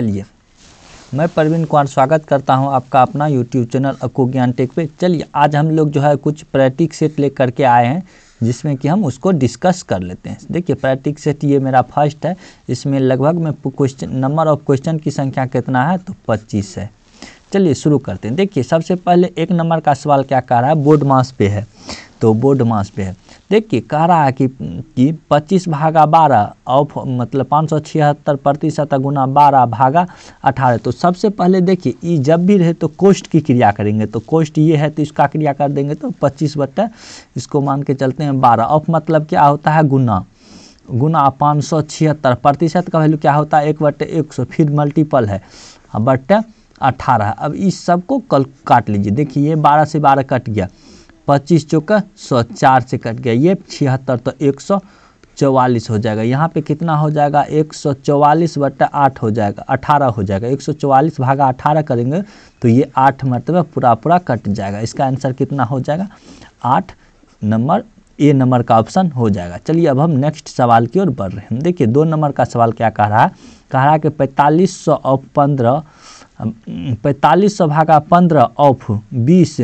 चलिए मैं प्रवीण कुमार स्वागत करता हूं आपका अपना यूट्यूब चैनल अक्को ज्ञान टेक पे चलिए आज हम लोग जो है कुछ प्रैक्टिक सेट ले करके आए हैं जिसमें कि हम उसको डिस्कस कर लेते हैं देखिए प्रैक्टिक सेट ये मेरा फर्स्ट है इसमें लगभग में क्वेश्चन नंबर ऑफ क्वेश्चन की संख्या कितना है तो पच्चीस है चलिए शुरू करते हैं देखिए सबसे पहले एक नंबर का सवाल क्या कह रहा है बोर्ड मास पे है तो बोर्ड मास पे है देखिए कह रहा है कि कि 25 भागा 12 ऑफ मतलब पाँच सौ छिहत्तर प्रतिशत गुना बारह भागा अठारह तो सबसे पहले देखिए ये जब भी रहे तो कोष्ट की क्रिया करेंगे तो कोष्ट ये है तो इसका क्रिया कर देंगे तो पच्चीस बट्टा इसको मान के चलते हैं बारह ऑफ मतलब क्या होता है गुना गुना पाँच सौ छिहत्तर प्रतिशत का वैल्यू क्या होता है एक बट्टे एक सौ फिर मल्टीपल है बट्टे अठारह अब इस सबको कल काट लीजिए देखिए ये बारह से बारह कट गया पच्चीस चौका सौ चार से कट गया ये छिहत्तर तो एक सौ चौवालीस हो जाएगा यहाँ पे कितना हो जाएगा एक सौ चौवालीस बट्टा आठ हो जाएगा अठारह हो जाएगा एक सौ चौवालीस भागा अठारह करेंगे तो ये आठ मरतबा पूरा पूरा कट जाएगा इसका आंसर कितना हो जाएगा आठ नंबर ए नंबर का ऑप्शन हो जाएगा चलिए अब हम नेक्स्ट सवाल की ओर बढ़ रहे हैं देखिए दो नंबर का सवाल क्या कह रहा है कह रहा है कि पैंतालीस सौ और पंद्रह पैंतालीस सौ भागा पंद्रह ऑफ बीस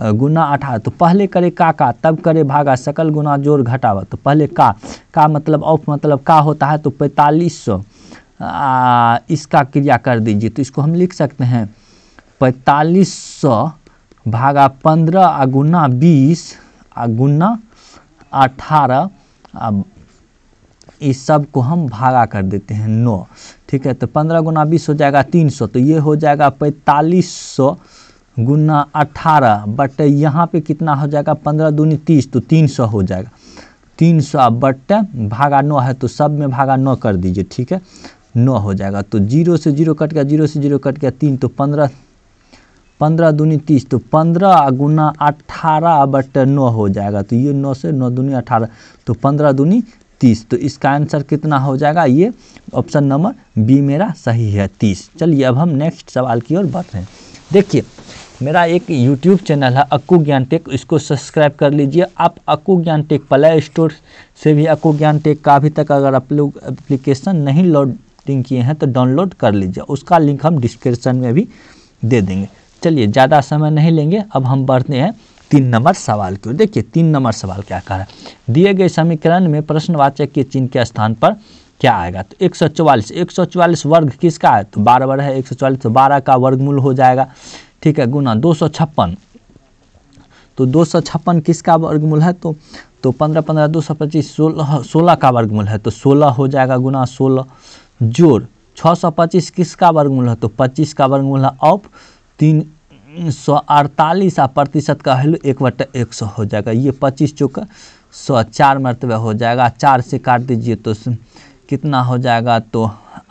गुना अठारह तो पहले करे का का तब करे भागा सकल गुना जोड़ घटावा तो पहले का का मतलब ऑफ मतलब का होता है तो पैंतालीस सौ इसका क्रिया कर दीजिए तो इसको हम लिख सकते हैं पैंतालीस सौ भागा पंद्रह आ गुना बीस आ गुना अठारह अब इस सब को हम भागा कर देते हैं नौ ठीक है तो पंद्रह गुना बीस हो जाएगा तीन सौ तो ये हो जाएगा पैंतालीस सौ गुना अट्ठारह बट यहाँ पे कितना हो जाएगा पंद्रह दूनी तीस तो तीन सौ हो जाएगा तीन सौ बट भागा नौ है तो सब में भागा नौ कर दीजिए ठीक है नौ हो जाएगा तो जीरो से जीरो कट गया जीरो से जीरो कट गया तीन तो पंद्रह पंद्रह दूनी तीस तो पंद्रह गुना अट्ठारह बट नौ हो जाएगा तो ये नौ से नौ दूनी अट्ठारह तो पंद्रह दूनी तीस तो इसका आंसर कितना हो जाएगा ये ऑप्शन नंबर बी मेरा सही है तीस चलिए अब हम नेक्स्ट सवाल की ओर बढ़ रहे हैं देखिए मेरा एक यूट्यूब चैनल है अक्कू ज्ञान टेक इसको सब्सक्राइब कर लीजिए आप अक्कू ज्ञान टेक प्ले स्टोर से भी अक्कू ज्ञान टेक का अभी तक अगर आप लोग एप्लीकेशन नहीं लोडिंग किए हैं तो डाउनलोड कर लीजिए उसका लिंक हम डिस्क्रिप्शन में भी दे देंगे चलिए ज़्यादा समय नहीं लेंगे अब हम बढ़ते हैं तीन नंबर सवाल क्यों देखिए तीन नंबर सवाल क्या कह रहा है दिए गए समीकरण में प्रश्नवाचक के चिन्ह के स्थान पर क्या आएगा तो 144 144 वर्ग किसका है तो बारह बारह है 144 तो बारह का वर्गमूल हो जाएगा ठीक है गुना दो सौ छप्पन तो दो सौ छप्पन किसका वर्गमूल है तो तो पंद्रह पंद्रह दो सौ पच्चीस सोलह सोलह का वर्गमूल है तो सोलह हो जाएगा गुना सोलह जोड़ छः सौ पच्चीस किसका वर्गमूल है तो पच्चीस का वर्गमूल है ऑफ तीन सौ अड़तालीस आ प्रतिशत का हेलो एक बट्टा एक सौ हो जाएगा ये पच्चीस चौक सौ चार मरतबा हो जाएगा चार से काट दीजिए तो कितना हो जाएगा तो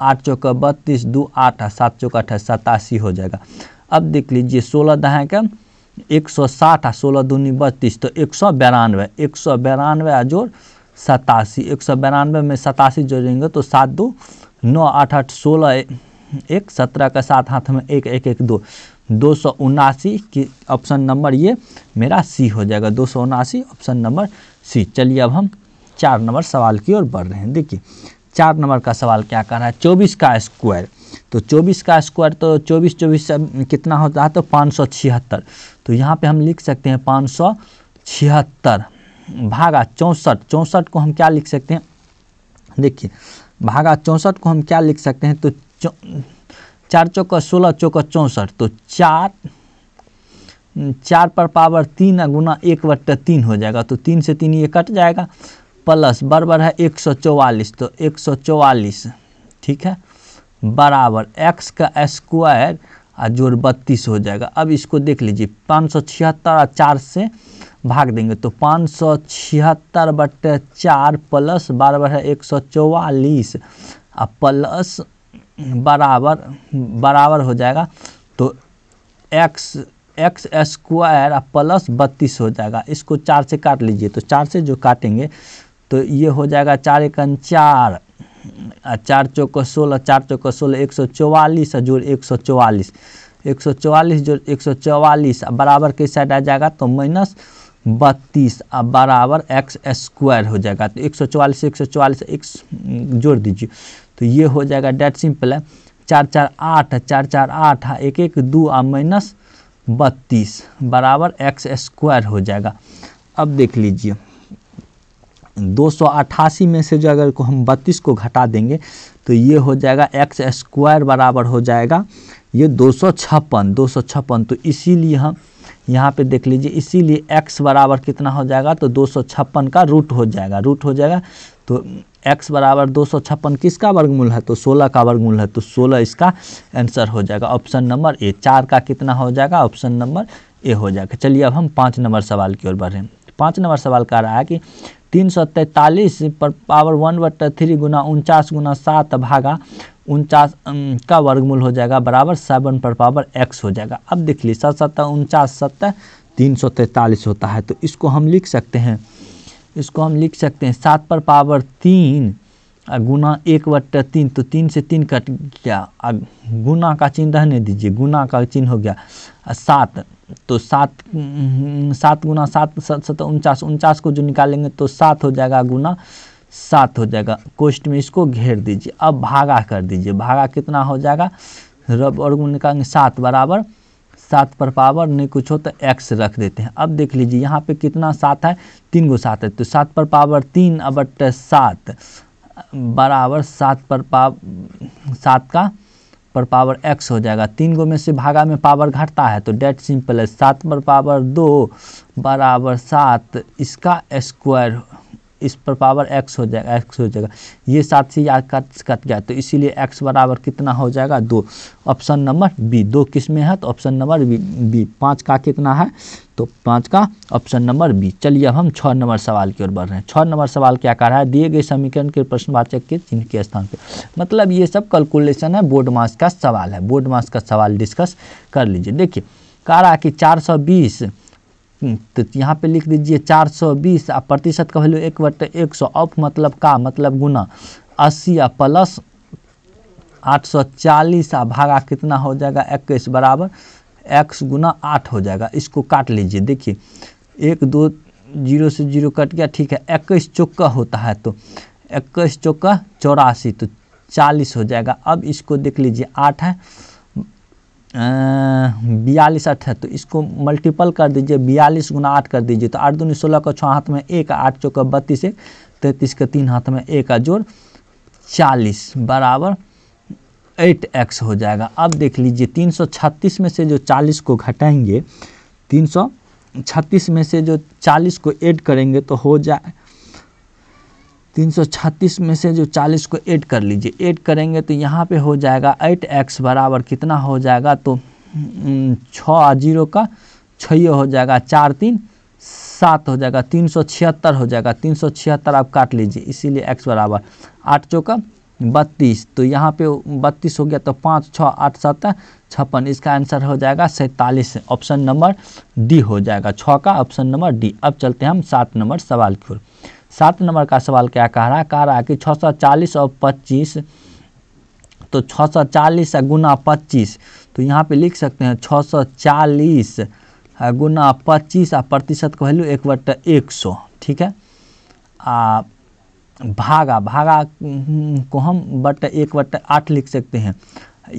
आठ चौका बत्तीस दो आठ सात चौका अठाईस सतासी हो जाएगा अब देख लीजिए सोलह दहाँ का एक सौ साठ आ सोलह दूनी बत्तीस तो एक सौ बिरानवे एक सौ बिरानवे आ जोड़ सतासी एक सौ बिरानवे में सतासी जोड़ेंगे तो सात दो नौ आठ आठ सोलह एक सत्रह का सात हाथ में एक एक एक दो दो सौ उनासी की ऑप्शन नंबर ये मेरा सी हो जाएगा दो सौ उनासी ऑप्शन नंबर सी चलिए अब हम चार नंबर सवाल की ओर बढ़ रहे हैं देखिए चार नंबर का सवाल क्या कर रहा है चौबीस का स्क्वायर तो 24 का स्क्वायर तो 24 24 कितना होता है तो पाँच सौ छिहत्तर तो यहाँ पे हम लिख सकते हैं पाँच सौ छिहत्तर भागा चौंसठ चौंसठ को हम क्या लिख सकते हैं देखिए भागा चौंसठ को हम क्या लिख सकते हैं तो चार चौका सोलह चौका चौंसठ तो चार चार पर पावर तीन गुना एक बट्टा तीन हो जाएगा तो तीन से तीन ये कट जाएगा प्लस बराबर है एक सौ चौवालीस तो एक सौ चौवालीस ठीक है बराबर एक्स का स्क्वायर और जोड़ बत्तीस हो जाएगा अब इसको देख लीजिए पाँच सौ छिहत्तर और चार से भाग देंगे तो पाँच सौ छिहत्तर बटे चार प्लस बराबर है एक सौ चौवालीस और प्लस बराबर बराबर हो जाएगा तो एक्स एक्स स्क्वायर आ प्लस बत्तीस हो जाएगा इसको चार से काट लीजिए तो चार से जो काटेंगे तो ये हो जाएगा चार एक चार चार चौका सोलह चार चौका सोलह एक सौ चौवालीस जोड़ एक सौ चौवालीस एक सौ चौवालीस जोड़ एक सौ चौवालीस बराबर किस साइड आ जाएगा तो माइनस बत्तीस अब बराबर एक्स स्क्वायर हो जाएगा तो एक सौ चौवालीस एक सौ चौवालीस एक जोड़ दीजिए तो ये हो जाएगा डेट सिंपल है चार चार आठ चार चार आठ एक एक दो आ माइनस बत्तीस बराबर एक्स स्क्वायर हो जाएगा अब देख लीजिए दो सौ अट्ठासी में से जो अगर को हम बत्तीस को घटा देंगे तो ये हो जाएगा एक्स स्क्वायर बराबर हो जाएगा ये दो सौ छप्पन दो सौ छप्पन तो इसीलिए हम यहाँ पे देख लीजिए इसीलिए x बराबर कितना हो जाएगा तो दो सौ छप्पन का रूट हो जाएगा रूट हो जाएगा तो x बराबर दो सौ छप्पन किसका वर्गमूल है तो सोलह का वर्गमूल है तो सोलह इसका आंसर हो जाएगा ऑप्शन नंबर ए चार का कितना हो जाएगा ऑप्शन नंबर ए हो जाएगा चलिए अब हम पाँच नंबर सवाल की ओर बढ़ रहे हैं पाँच नंबर सवाल कह रहा है कि तीन सौ तैंतालीस पर पावर वन बट थ्री गुना उनचास गुना सात भागा उनचास का वर्गमूल हो जाएगा बराबर सेवन पर पावर एक्स हो जाएगा अब देख लीजिए सत सत्तर उनचास सत्तर तीन सौ तैंतालीस होता है तो इसको हम लिख सकते हैं इसको हम लिख सकते हैं सात पर पावर तीन गुना एक बट तीन तो तीन से तीन कट गया गुना का चिन्ह रहने दीजिए गुना का चिन्ह हो गया सात तो सात हम्म, सात गुना सात सत उनचास उनचास को जो निकालेंगे तो सात हो जाएगा गुना सात हो जाएगा कोष्ट में इसको घेर दीजिए अब भागा कर दीजिए भागा कितना हो जाएगा रब और गुण निकालेंगे सात बराबर सात पर पावर नहीं कुछ हो तो एक्स रख देते हैं अब देख लीजिए यहाँ पे कितना सात है तीन गो सात है तो सात पर पावर तीन अब सात बराबर सात पर पावर सात का पर पावर एक्स हो जाएगा तीन गो में से भागा में पावर घटता है तो डेट सिंपल है सात पर पावर दो बराबर सात इसका स्क्वायर इस पर पावर एक्स हो जाएगा एक्स हो जाएगा ये साथ से याद कट गया तो इसीलिए एक्स बराबर कितना हो जाएगा दो ऑप्शन नंबर बी दो किस में है तो ऑप्शन नंबर बी बी पाँच का कितना है तो पाँच का ऑप्शन नंबर बी चलिए अब हम छः नंबर सवाल की ओर बढ़ रहे हैं छः नंबर सवाल क्या कर रहा है दिए गए समीकरण के प्रश्नवाचक के चिन्ह के स्थान पर मतलब ये सब कैलकुलेशन है बोर्ड मास का सवाल है बोर्ड मास का सवाल डिस्कस कर लीजिए देखिए कह रहा है कि चार सौ बीस हम्म, तो यहाँ पे लिख दीजिए 420 आ प्रतिशत का वैल्यू एक बट एक सौ ऑफ मतलब का मतलब गुना अस्सी आ प्लस 840 आ भागा कितना हो जाएगा इक्कीस बराबर एक्स गुना आठ हो जाएगा इसको काट लीजिए देखिए एक दो जीरो से जीरो कट गया ठीक है इक्कीस चौका होता है तो इक्कीस चौका चौरासी तो चालीस हो जाएगा अब इसको देख लीजिए आठ है बयालीस आठ है तो इसको मल्टीपल कर दीजिए बयालीस गुना आठ कर दीजिए तो आठ दूनी सोलह का छः हाथ में एक आठ चौका बत्तीस एक तैंतीस का तीन हाथ में एक का जोड़ चालीस बराबर एट एक्स हो जाएगा अब देख लीजिए तीन सौ छत्तीस में से जो चालीस को घटाएंगे तीन सौ छत्तीस में से जो चालीस को ऐड करेंगे तो हो जाए तीन सौ छत्तीस में से जो चालीस को ऐड कर लीजिए ऐड करेंगे तो यहाँ पे हो जाएगा एट एक्स बराबर कितना हो जाएगा तो हम्म, छः जीरो का छो हो जाएगा चार तीन सात हो जाएगा तीन सौ छिहत्तर हो जाएगा तीन सौ छिहत्तर आप काट लीजिए इसीलिए एक्स बराबर आठ चौका बत्तीस तो यहाँ पे बत्तीस हो गया तो पाँच छः आठ सात छप्पन इसका आंसर हो जाएगा सैंतालीस ऑप्शन नंबर डी हो जाएगा छः का ऑप्शन नंबर डी अब चलते हैं हम सात नंबर सवाल की ओर सात नंबर का सवाल क्या कह रहा है कह रहा है कि छः सौ चालीस और पच्चीस तो छः सौ चालीस गुना पच्चीस तो यहाँ पे लिख सकते हैं छः सौ चालीस गुना पच्चीस आ प्रतिशत का वैल्यू एक बट एक सौ ठीक है आ भागा भागा हम्म, को हम बट एक बट आठ लिख सकते हैं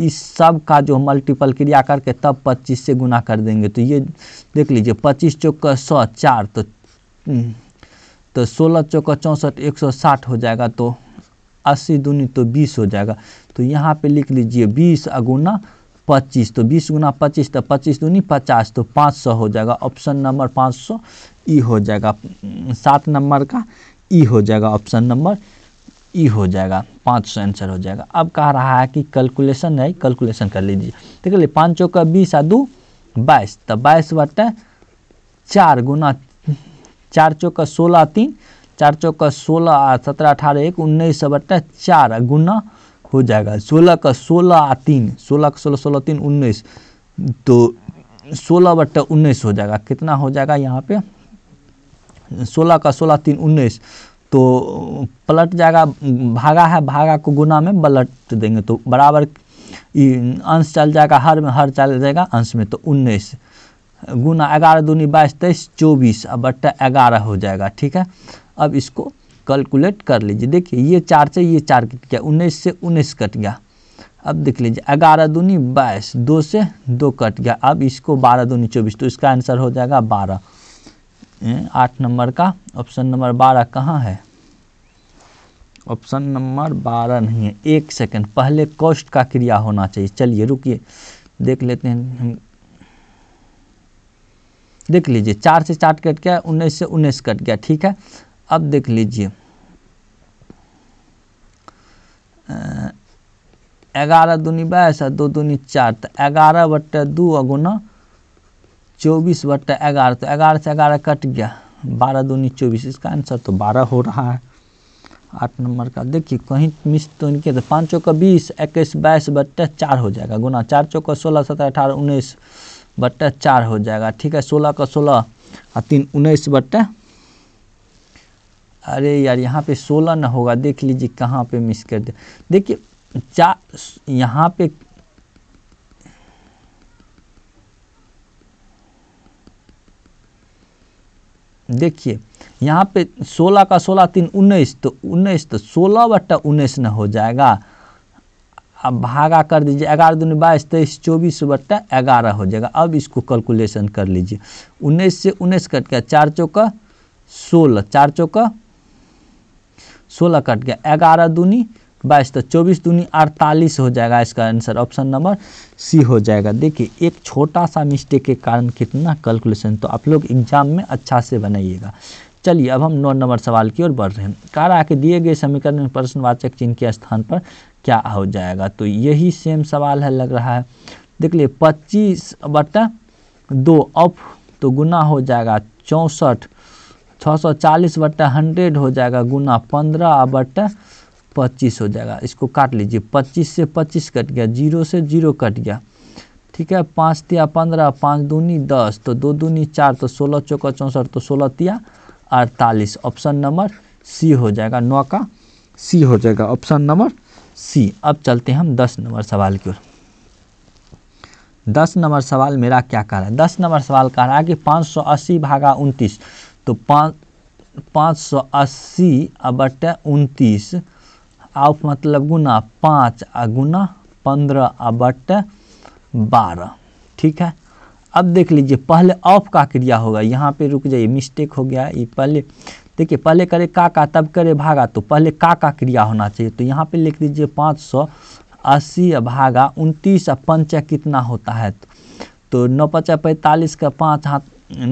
इस सब का जो मल्टीपल क्रिया करके तब 25 से गुना कर देंगे तो ये देख लीजिए 25 चौक सौ चार तो हम्म, तो सोलह चौका चौंसठ एक सौ साठ हो जाएगा तो अस्सी दूनी तो बीस हो जाएगा तो यहाँ पे लिख लीजिए बीस अगुना पच्चीस तो बीस गुना पच्चीस तो पच्चीस दूनी पचास तो पाँच सौ हो जाएगा ऑप्शन नंबर पाँच सौ ई हो जाएगा सात नंबर का ई हो जाएगा ऑप्शन नंबर ई हो जाएगा पाँच सौ आंसर हो जाएगा अब कह रहा है कि कैलकुलेशन है कैलकुलेशन कर लीजिए ठीक है पाँच चौका बीस आ दो बाईस तो बाईस बटे चार गुना चार चौका सोलह तीन चार चौका सोलह सत्रह अठारह एक उन्नीस सौ बट्टा चार गुना हो जाएगा सोलह का सोलह तीन सोलह का सोलह सोलह तीन उन्नीस तो सोलह बट्टा उन्नीस हो जाएगा कितना हो जाएगा यहाँ पे सोलह का सोलह तीन उन्नीस तो पलट जाएगा भागा है भागा को गुना में पलट देंगे तो बराबर अंश चल जाएगा हर में हर चल जाएगा अंश में तो उन्नीस गुना ग्यारह दूनी बाईस तेईस चौबीस अब बट्टा ग्यारह हो जाएगा ठीक है अब इसको कैलकुलेट कर लीजिए देखिए ये चार से ये चार कट गया उन्नीस से उन्नीस कट गया अब देख लीजिए ग्यारह दूनी बाईस दो से दो कट गया अब इसको बारह दूनी चौबीस तो इसका आंसर हो जाएगा बारह आठ नंबर का ऑप्शन नंबर बारह कहाँ है ऑप्शन नंबर बारह नहीं है एक सेकंड पहले कॉस्ट का क्रिया होना चाहिए चलिए रुकिए देख लेते हैं देख लीजिए चार से चार कट गया उन्नीस से उन्नीस कट गया ठीक है अब देख लीजिए ग्यारह दूनी बाईस और दो दूनी चार तो ग्यारह बट्टे दो अगुना चौबीस बट्टे ग्यारह तो ग्यारह से ग्यारह कट गया बारह दूनी चौबीस इसका आंसर तो बारह हो रहा है आठ नंबर का देखिए कहीं मिस तो किया तो पाँच चौका बीस इक्कीस बाईस बट्टे चार हो जाएगा गुना चार चौका सोलह सत्रह अठारह उन्नीस बट्टे चार हो जाएगा ठीक है सोलह का सोलह और तीन उन्नीस बट्टे अरे यार यहाँ पे सोलह ना होगा देख लीजिए कहाँ पे मिस कर दे देखिए चार यहाँ पे देखिए यहाँ पे सोलह का सोलह तीन उन्नीस तो उन्नीस तो सोलह बट्टा उन्नीस ना हो जाएगा अब भागा कर दीजिए ग्यारह दूनी बाईस तेईस चौबीस बट्टा ग्यारह हो जाएगा अब इसको कैलकुलेशन कर लीजिए उन्नीस से उन्नीस कट गया चार चौका सोलह चार चौका सोलह कट गया ग्यारह दूनी बाईस तो चौबीस दूनी अड़तालीस हो जाएगा इसका आंसर ऑप्शन नंबर सी हो जाएगा देखिए एक छोटा सा मिस्टेक के कारण कितना कैलकुलेशन तो आप लोग एग्जाम में अच्छा से बनाइएगा चलिए अब हम नौ नंबर सवाल की ओर बढ़ रहे हैं कार आके दिए गए समीकरण में प्रश्नवाचक चिन्ह के स्थान पर क्या हो जाएगा तो यही सेम सवाल है लग रहा है देख लिए पच्चीस बटा दो अप तो गुना हो जाएगा चौंसठ छः सौ चालीस बट्टा हंड्रेड हो जाएगा गुना पंद्रह बट पच्चीस हो जाएगा इसको काट लीजिए पच्चीस से पच्चीस कट गया जीरो से जीरो कट गया ठीक है पाँच तिया पंद्रह पाँच दूनी दस तो दो दूनी चार तो सोलह चौका चौंसठ तो सोलह तिया अड़तालीस ऑप्शन नंबर सी हो जाएगा नौ का सी हो जाएगा ऑप्शन नंबर सी अब चलते हैं हम दस नंबर सवाल की ओर दस नंबर सवाल मेरा क्या कह रहा है दस नंबर सवाल कह रहा है कि पाँच सौ अस्सी भागा उनतीस तो पाँच पाँच सौ अस्सी अबट उनतीस आप मतलब गुना पाँच आ गुना पंद्रह अबट बारह ठीक है अब देख लीजिए पहले ऑफ का क्रिया होगा यहाँ पे रुक जाइए मिस्टेक हो गया ये पहले देखिए पहले करे का तब करे भागा तो पहले काका क्रिया होना चाहिए तो यहाँ पे लिख दीजिए पाँच सौ अस्सी भागा उनतीस पंचा कितना होता है तो नौ पचा पैंतालीस का पाँच हाथ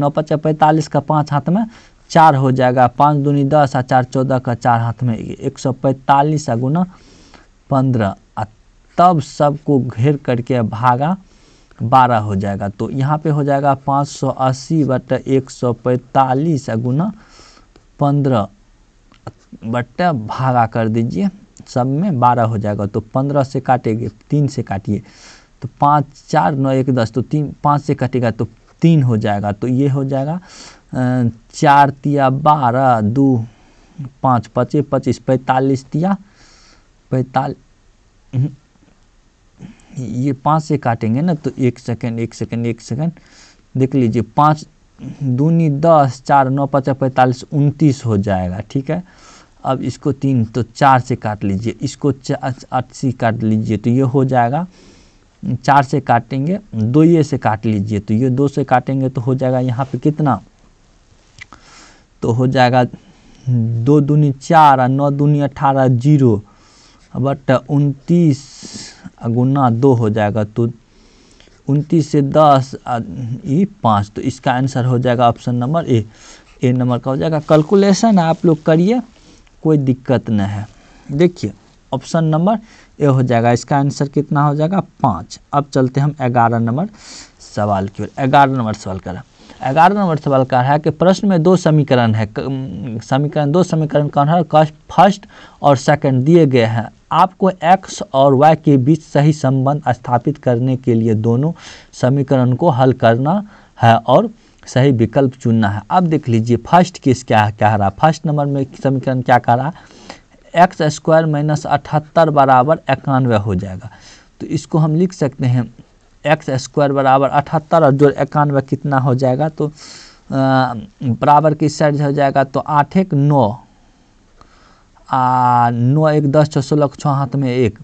नौ पचा पैंतालीस का पाँच हाथ में चार हो जाएगा पाँच दूनी दस आ चार चौदह का चार हाथ में एक सौ पैंतालीस आ गुना पंद्रह आ तब सबको घेर करके भागा बारह हो जाएगा तो यहाँ पे हो जाएगा पाँच सौ अस्सी बट एक सौ पैंतालीस गुना पंद्रह बट्टा भागा कर दीजिए सब में बारह हो जाएगा तो पंद्रह से काटेंगे तीन से काटिए तो पाँच चार नौ एक दस तो तीन पाँच से काटेगा तो तीन हो जाएगा तो ये हो जाएगा चार तिया बारह दो पाँच पच्चीस पच्चीस पैंतालीस तिया पैंतालीस हम्म, ये पाँच से काटेंगे ना तो एक सेकेंड एक सेकेंड एक सेकेंड देख लीजिए पाँच दूनी दस चार नौ पचास पैंतालीस उनतीस हो जाएगा ठीक है अब इसको तीन तो चार से काट लीजिए इसको अस्सी काट लीजिए तो ये हो जाएगा चार से काटेंगे दो ये से काट लीजिए तो ये दो से काटेंगे तो हो जाएगा यहाँ पे कितना तो हो जाएगा दो दूनी चार नौ दूनी अठारह जीरो बट उनतीस गुना दो हो जाएगा तो उनतीस से दस ई पाँच तो इसका आंसर हो जाएगा option number A A number का हो जाएगा कैलकुलेशन आप लोग करिए कोई दिक्कत नहीं है देखिए ऑप्शन नंबर ए हो जाएगा इसका आंसर कितना हो जाएगा पाँच अब चलते हम ग्यारह नंबर सवाल की ओर ग्यारह नंबर सवाल करें ग्यारह नंबर सवाल का है कि प्रश्न में दो समीकरण है समीकरण दो समीकरण कौन है फर्स्ट और सेकंड दिए गए हैं आपको x और y के बीच सही संबंध स्थापित करने के लिए दोनों समीकरण को हल करना है और सही विकल्प चुनना है अब देख लीजिए फर्स्ट केस क्या कह रहा है फर्स्ट नंबर में समीकरण क्या कह रहा है एक्स स्क्वायर माइनस अठहत्तर बराबर इक्यानवे हो जाएगा तो इसको हम लिख सकते हैं एक्स स्क्वायर बराबर अठहत्तर और जो इक्यानवे कितना हो जाएगा तो बराबर किस साइड हो जाएगा तो आठ एक नौ आ नौ एक दस छः सोलह छः हाथ में एक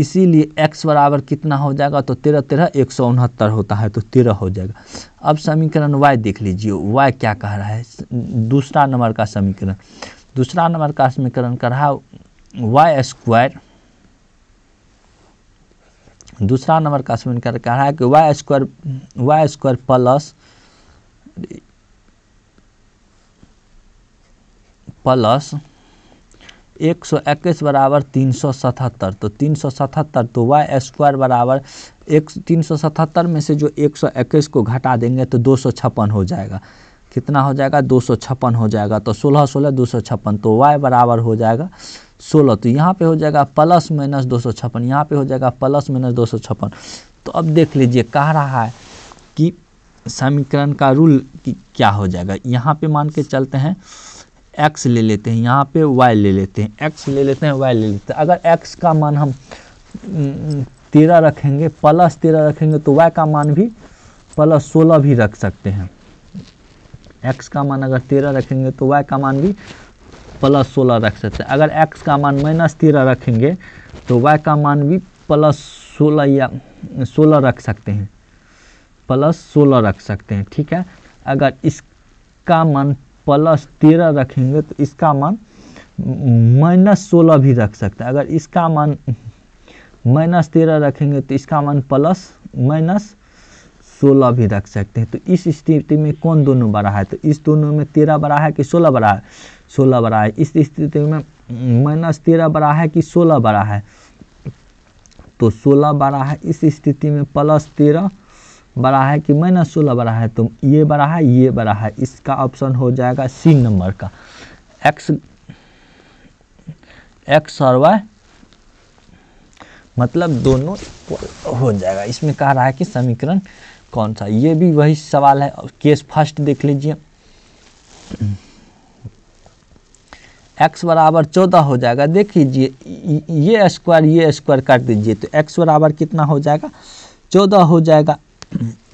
इसीलिए x बराबर कितना हो जाएगा तो तेरह तेरह एक सौ उनहत्तर होता है तो तेरह हो जाएगा अब समीकरण y देख लीजिए y क्या कह रहा है दूसरा नंबर का समीकरण दूसरा नंबर का समीकरण कह रहा है वाई स्क्वायर दूसरा नंबर का समीकरण कह रहा है कि y square y square plus plus एक सौ इक्कीस बराबर तीन सौ सतहत्तर तो तीन सौ सतहत्तर तो वाई स्क्वायर बराबर एक तीन सौ सतहत्तर में से जो एक सौ इक्कीस को घटा देंगे तो दो सौ छप्पन हो जाएगा कितना हो जाएगा दो सौ छप्पन हो जाएगा तो सोलह सोलह दो सौ छप्पन तो वाई बराबर हो जाएगा सोलह तो यहाँ पे हो जाएगा प्लस माइनस दो सौ छप्पन यहाँ पर हो जाएगा प्लस माइनस दो सौ छप्पन तो अब देख लीजिए कह रहा है कि समीकरण का रूल क्या हो जाएगा यहाँ पे मान के चलते हैं एक्स ले लेते हैं यहाँ पे वाई ले लेते हैं एक्स ले लेते हैं वाई ले लेते हैं अगर एक्स का मान हम हम्म, तेरह रखेंगे प्लस तेरह रखेंगे तो वाई का मान भी प्लस सोलह भी रख सकते हैं एक्स का मान अगर तेरह रखेंगे तो वाई का मान भी प्लस सोलह रख सकते हैं अगर एक्स का मान माइनस तेरह रखेंगे तो वाई का मान भी प्लस सोलह या सोलह रख सकते हैं प्लस सोलह रख सकते हैं ठीक है अगर इसका मान प्लस तेरह रखेंगे तो इसका मान माइनस सोलह भी रख सकते हैं अगर इसका मान माइनस तेरह रखेंगे तो इसका मान प्लस माइनस सोलह भी रख सकते हैं तो इस स्थिति में कौन दोनों बड़ा है तो इस दोनों में तेरह बड़ा है कि सोलह बड़ा है सोलह बड़ा है इस स्थिति में माइनस तेरह बड़ा है कि सोलह बड़ा है तो सोलह बड़ा है इस स्थिति में प्लस तेरह बड़ा है कि माइनस सोलह बड़ा है तो ये बड़ा है ये बड़ा है इसका ऑप्शन हो जाएगा सी नंबर का एक्स एक्स और वाई मतलब दोनों हो जाएगा इसमें कह रहा है कि समीकरण कौन सा ये भी वही सवाल है केस फर्स्ट देख लीजिए एक्स बराबर चौदह हो जाएगा देख लीजिए ये स्क्वायर ये स्क्वायर कर दीजिए तो एक्स बराबर कितना हो जाएगा चौदह हो जाएगा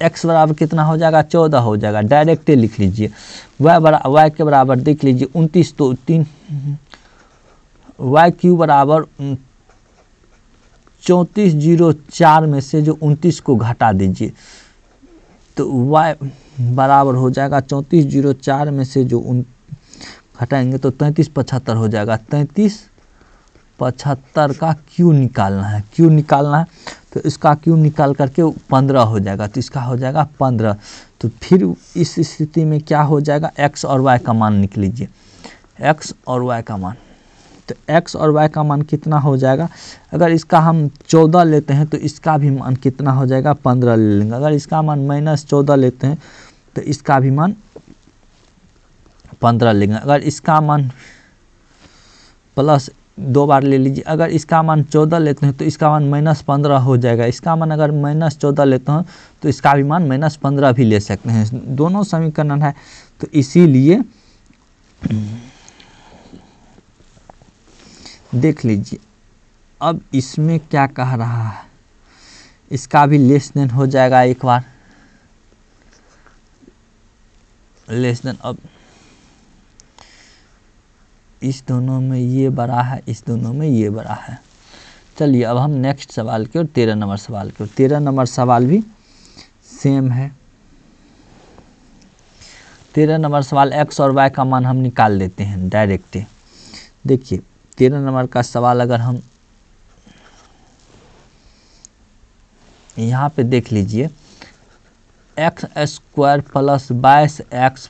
एक्स बराबर कितना हो जाएगा चौदह हो जाएगा डायरेक्टे लिख लीजिए वाई बरा वाई के बराबर देख लीजिए उनतीस तो तीन वाई क्यू बराबर चौंतीस जीरो चार में से जो उनतीस को घटा दीजिए तो वाई बराबर हो जाएगा चौंतीस जीरो चार में से जो उन घटाएंगे तो तैंतीस पचहत्तर हो जाएगा तैंतीस पचहत्तर का क्यू निकालना है क्यू निकालना है तो इसका क्यू निकाल करके पंद्रह हो जाएगा तो इसका हो जाएगा पंद्रह तो फिर इस स्थिति में क्या हो जाएगा एक्स और वाई का मान निकल लीजिए एक्स और वाई का मान तो एक्स और वाई का मान कितना हो जाएगा अगर इसका हम चौदह लेते हैं तो इसका भी मान कितना हो जाएगा पंद्रह ले लेंगे अगर इसका मान माइनस चौदह लेते हैं तो इसका भी मान पंद्रह लेंगे अगर इसका मान प्लस दो बार ले लीजिए अगर इसका मान चौदह लेते हैं तो इसका मान माइनस पंद्रह हो जाएगा इसका मान अगर माइनस चौदह लेते हैं तो इसका भी मान माइनस पंद्रह भी ले सकते हैं दोनों समीकरण है तो इसीलिए देख लीजिए अब इसमें क्या कह रहा है इसका भी लेस देन हो जाएगा एक बार लेस देन अब इस दोनों में ये बड़ा है इस दोनों में ये बड़ा है चलिए अब हम नेक्स्ट सवाल की और तेरह नंबर सवाल की और तेरह नंबर सवाल भी सेम है तेरह नंबर सवाल एक्स और वाई का मान हम निकाल लेते हैं डायरेक्ट देखिए तेरह नंबर का सवाल अगर हम यहाँ पे देख लीजिए एक्स स्क्वायर प्लस बाईस एक्स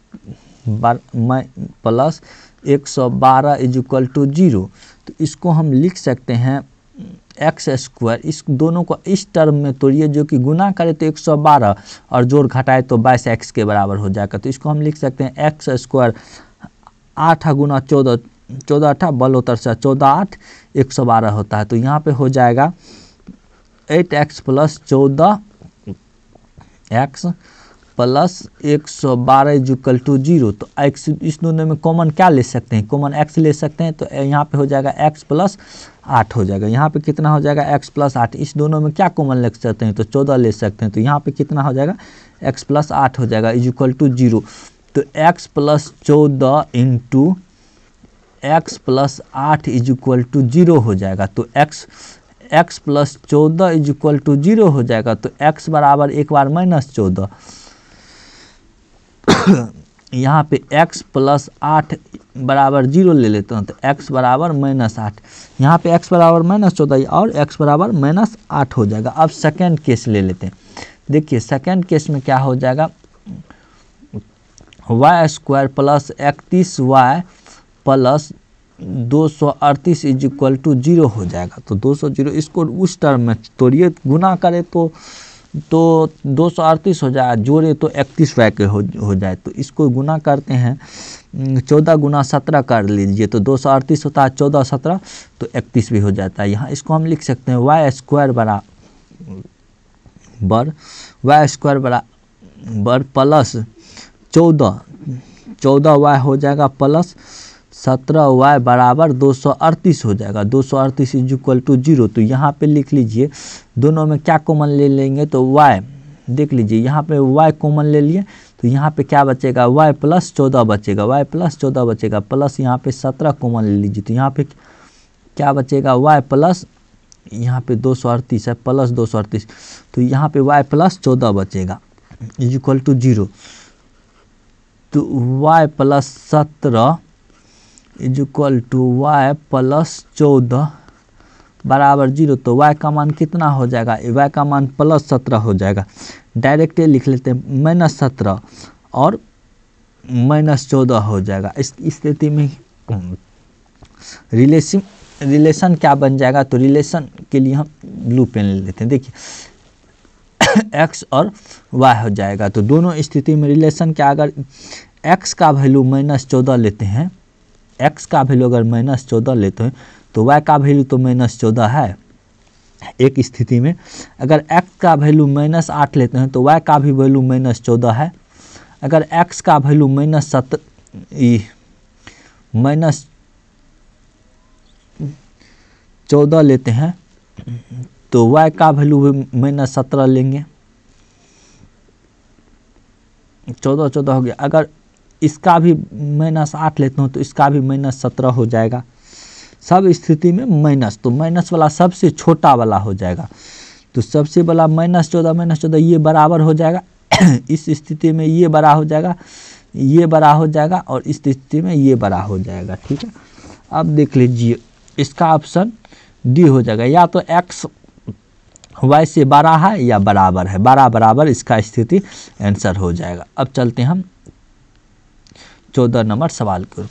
प्लस एक सौ बारह इज इक्वल टू जीरो तो इसको हम लिख सकते हैं एक्स स्क्वायर इस दोनों को इस टर्म में तोड़िए जो कि गुना करें तो 112 और जोड़ घटाए तो बाईस एक्स के बराबर हो जाएगा तो इसको हम लिख सकते हैं एक्स स्क्वायर आठ गुना चौदह चौदह अठा बलोतर सा चौदह आठ एक सौ बारह होता है तो यहाँ पे हो जाएगा एट एक्स प्लस चौदह एक्स प्लस एक सौ बारह इजुकल टू जीरो तो एक्स इस दोनों में कॉमन क्या ले सकते हैं कॉमन एक्स ले सकते हैं तो यहाँ पे हो जाएगा एक्स प्लस आठ हो जाएगा यहाँ पे कितना हो जाएगा एक्स प्लस आठ इस दोनों में क्या कॉमन ले सकते हैं तो चौदह ले सकते हैं तो यहाँ पे कितना हो जाएगा एक्स प्लस आठ हो जाएगा इजुकल टू जीरो तो एक्स प्लस चौदह इंटू एक्स प्लस आठ इज इक्वल टू जीरो हो जाएगा तो एक्स एक्स प्लस चौदह इज इक्वल टू जीरो हो जाएगा तो एक्स बराबर एक बार माइनस चौदह यहाँ पे x प्लस आठ बराबर जीरो ले लेते हैं तो x बराबर माइनस आठ यहाँ पे x बराबर माइनस चौदह और x बराबर माइनस आठ हो जाएगा अब सेकेंड केस ले लेते हैं देखिए सेकेंड केस में क्या हो जाएगा वाई स्क्वायर प्लस इकतीस वाई प्लस दो सौ अड़तीस इज इक्वल टू जीरो हो जाएगा तो दो सौ जीरो इसको उस टर्म में तोड़िए गुना करें तो तो दो सौ अड़तीस हो जाए जोड़े तो इकतीस वाई के हो, हो जाए तो इसको गुना करते हैं चौदह गुना सत्रह कर लीजिए तो दो सौ अड़तीस होता है चौदह सत्रह तो इकतीस भी हो जाता है यहाँ इसको हम लिख सकते हैं वाई स्क्वायर बड़ा बर वाई स्क्वायर बड़ा बर प्लस चौदह चौदह वाई हो जाएगा प्लस सत्रह वाई बराबर दो सौ अड़तीस हो जाएगा दो सौ अड़तीस इज इक्वल टू जीरो तो यहाँ पे लिख लीजिए दोनों में क्या कॉमन ले लेंगे तो वाई देख लीजिए यहाँ पे y कॉमन ले लिए तो यहाँ पे क्या बचेगा y प्लस चौदह बचेगा y प्लस चौदह बचेगा प्लस यहाँ पे सत्रह कॉमन ले लीजिए तो यहाँ पे क्या बचेगा y प्लस यहाँ पे दो सौ अड़तीस है प्लस दो सौ अड़तीस तो यहाँ पे y प्लस चौदह बचेगा इज इक्वल टू जीरो तो y प्लस सत्रह is equal to y plus चौदह बराबर जीरो तो y का मान कितना हो जाएगा y का मान प्लस सत्रह हो जाएगा डायरेक्ट लिख लेते हैं माइनस सत्रह और माइनस चौदह हो जाएगा इस स्थिति में रिलेशन हम्म, रिलेशन क्या बन जाएगा तो रिलेशन के लिए हम ब्लू पेन ले लेते हैं देखिए एक्स और वाई हो जाएगा तो दोनों स्थिति में रिलेशन क्या अगर एक्स का वैल्यू माइनस चौदह लेते हैं एक्स का वैल्यू अगर माइनस चौदह लेते हैं तो वाई का वैल्यू तो माइनस चौदह है एक स्थिति में अगर एक्स का वैल्यू माइनस आठ लेते हैं तो वाई का भी वैल्यू माइनस चौदह है अगर एक्स का वैल्यू माइनस सत माइनस चौदह लेते हैं तो वाई का वैल्यू भी माइनस सत्रह लेंगे चौदह चौदह हो गया अगर इसका भी माइनस आठ लेता हूँ तो इसका भी माइनस सत्रह हो जाएगा सब स्थिति में माइनस तो माइनस वाला सबसे छोटा वाला हो जाएगा तो सबसे वाला माइनस चौदह माइनस चौदह ये बराबर हो जाएगा इस स्थिति में ये बड़ा हो जाएगा ये बड़ा हो जाएगा और इस स्थिति में ये बड़ा हो जाएगा ठीक है अब देख लीजिए इसका ऑप्शन डी हो जाएगा या तो एक्स वाई से बड़ा है या बराबर है बड़ा बराबर इसका स्थिति आंसर हो जाएगा अब चलते हम चौदह नंबर सवाल को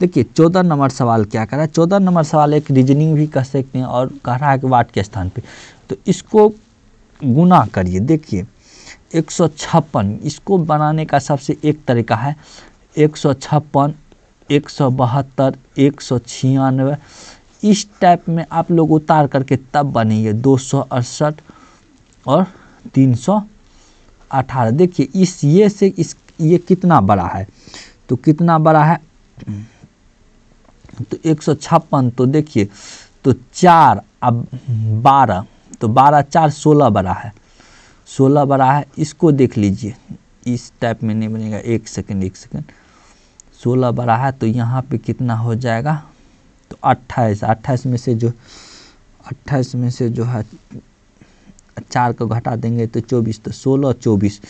देखिए चौदह नंबर सवाल क्या कह रहा है चौदह नंबर सवाल एक रीजनिंग भी कह सकते हैं और कह रहा है कि वाट के स्थान पे तो इसको गुना करिए देखिए एक सौ छप्पन इसको बनाने का सबसे एक तरीका है एक सौ छप्पन एक सौ बहत्तर एक सौ छियानवे इस टाइप में आप लोग उतार करके तब बनेंगे दो सौ अड़सठ और तीन सौ अठारह देखिए इस ये से इस ये कितना बड़ा है तो कितना बड़ा है तो एक सौ छप्पन तो देखिए तो चार अब बारह तो बारह चार सोलह बड़ा है सोलह बड़ा है इसको देख लीजिए इस टाइप में नहीं बनेगा एक सेकंड एक सेकंड सोलह बड़ा है तो यहाँ पे कितना हो जाएगा तो अट्ठाईस अट्ठाईस में से जो अट्ठाईस में से जो है चार को घटा देंगे तो चौबीस तो सोलह चौबीस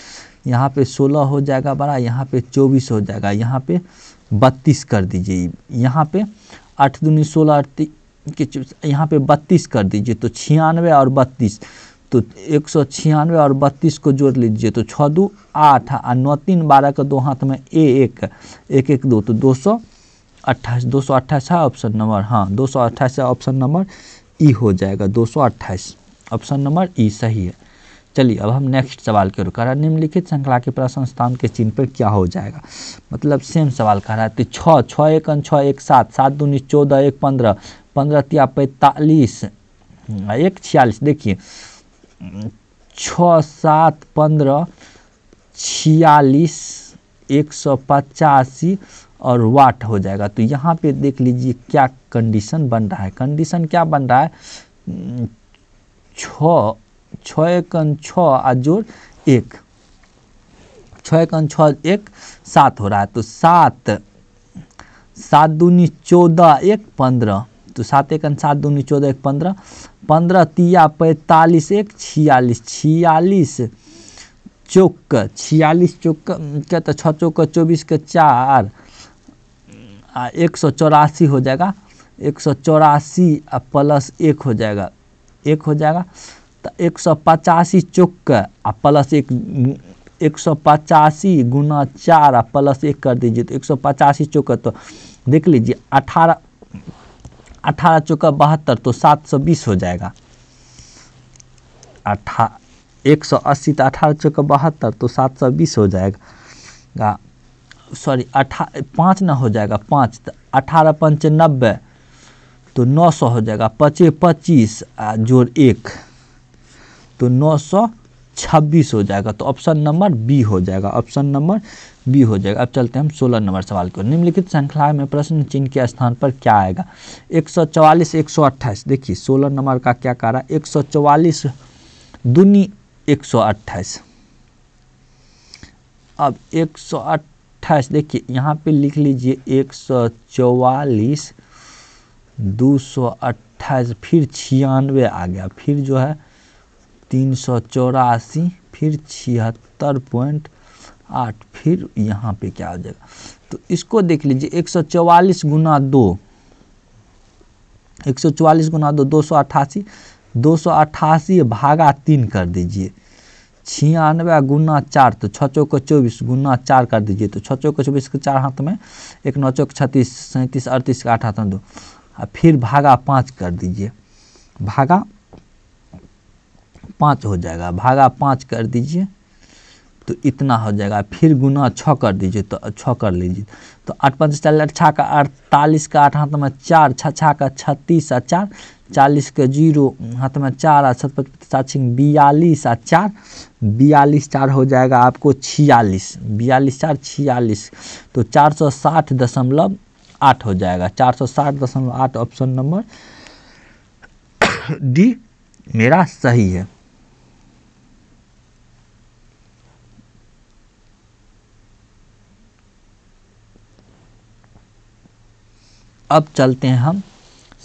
यहाँ पे 16 हो जाएगा बड़ा यहाँ पे 24 हो जाएगा यहाँ पे 32 कर दीजिए यहाँ पे आठ दूनी सोलह के यहाँ पे 32 कर दीजिए तो छियानवे और 32 तो एक सौ छियानवे और बत्तीस को जोड़ लीजिए तो छः दो आठ आ नौ तीन बारह का दो हाथ में ए एक एक एक दो तो दो सौ अट्ठाईस दो सौ अट्ठाईस है ऑप्शन नंबर हाँ दो सौ अट्ठाईस है ऑप्शन नंबर ई हो जाएगा दो सौ अट्ठाईस ऑप्शन नंबर ई सही है चलिए अब हम नेक्स्ट सवाल की ओर कह रहा है निम्नलिखित श्रृंखला के प्रसंस्थान के चिन्ह पर क्या हो जाएगा मतलब सेम सवाल कह रहा है तो छः छः एक छः एक सात सात दूनी चौदह एक पंद्रह पंद्रह तिया पैंतालीस एक छियालीस देखिए छः सात पंद्रह छियालीस एक सौ पचासी और वाट हो जाएगा तो यहाँ पे देख लीजिए क्या कंडीशन बन रहा है कंडीशन क्या बन रहा है छ छन छः और जोड़ एक छः छ एक सात हो रहा है तो सात सात दूनी चौदह एक पंद्रह तो सात एक सात दूनी चौदह एक पंद्रह पंद्रह तिया पैंतालीस एक छियालीस छियालीस चौक छियालीस चौक क्या तो छः चौक चौबीस के चार आ एक सौ चौरासी हो जाएगा एक सौ चौरासी प्लस एक हो जाएगा एक हो जाएगा एक सौ पचासी चौक आ प्लस एक एक सौ पचासी गुना चार आ प्लस एक कर दीजिए तो एक सौ पचासी चौक तो देख लीजिए अठारह अठारह चौका बहत्तर तो सात सौ बीस हो जाएगा अठा एक सौ अस्सी तो अठारह चौका बहत्तर तो सात सौ बीस हो जाएगा सॉरी अठा पाँच ना हो जाएगा पाँच तो अठारह पंच नब्बे तो नौ सौ हो जाएगा पचे पच्चीस जोड़ एक तो नौ सौ छब्बीस हो जाएगा तो ऑप्शन नंबर बी हो जाएगा ऑप्शन नंबर बी हो जाएगा अब चलते हैं हम सोलह नंबर सवाल को निम्नलिखित श्रृंखला में प्रश्न चिन्ह के स्थान पर क्या आएगा एक सौ चवालीस एक सौ अट्ठाईस देखिए सोलह नंबर का क्या कारा है एक सौ चवालीस दूनी एक सौ अट्ठाईस अब एक सौ अट्ठाईस देखिए यहाँ पे लिख लीजिए एक सौ चवालीस दो सौ अट्ठाईस फिर छियानवे आ गया फिर जो है तीन सौ चौरासी फिर छिहत्तर पॉइंट आठ फिर यहाँ पे क्या हो जाएगा तो इसको देख लीजिए एक सौ चौवालीस गुना दो एक सौ चौवालीस गुना दो दो सौ अट्ठासी दो सौ अट्ठासी भागा तीन कर दीजिए छियानवे गुना चार तो छः चौक चौबीस गुना चार कर दीजिए तो छः चौक चौबीस के चार हाथ में एक नौ चौक छत्तीस सैंतीस अड़तीस का आठ हाथ में दो और फिर भागा पाँच कर दीजिए भागा पाँच हो जाएगा भागा पाँच कर दीजिए तो इतना हो जाएगा फिर गुना छः कर दीजिए तो छः कर लीजिए तो आठ पाँच चालीस छः का अड़तालीस का आठ हाथ में चार छः छः का छत्तीस आ चार चालीस का जीरो हाथ में चार आ छत पचास बयालीस आ चार बयालीस चार हो जाएगा आपको छियालीस बयालीस चार छियालीस तो चार सौ साठ दशमलव आठ हो जाएगा चार सौ साठ दशमलव आठ ऑप्शन नंबर डी मेरा सही है अब चलते हैं हम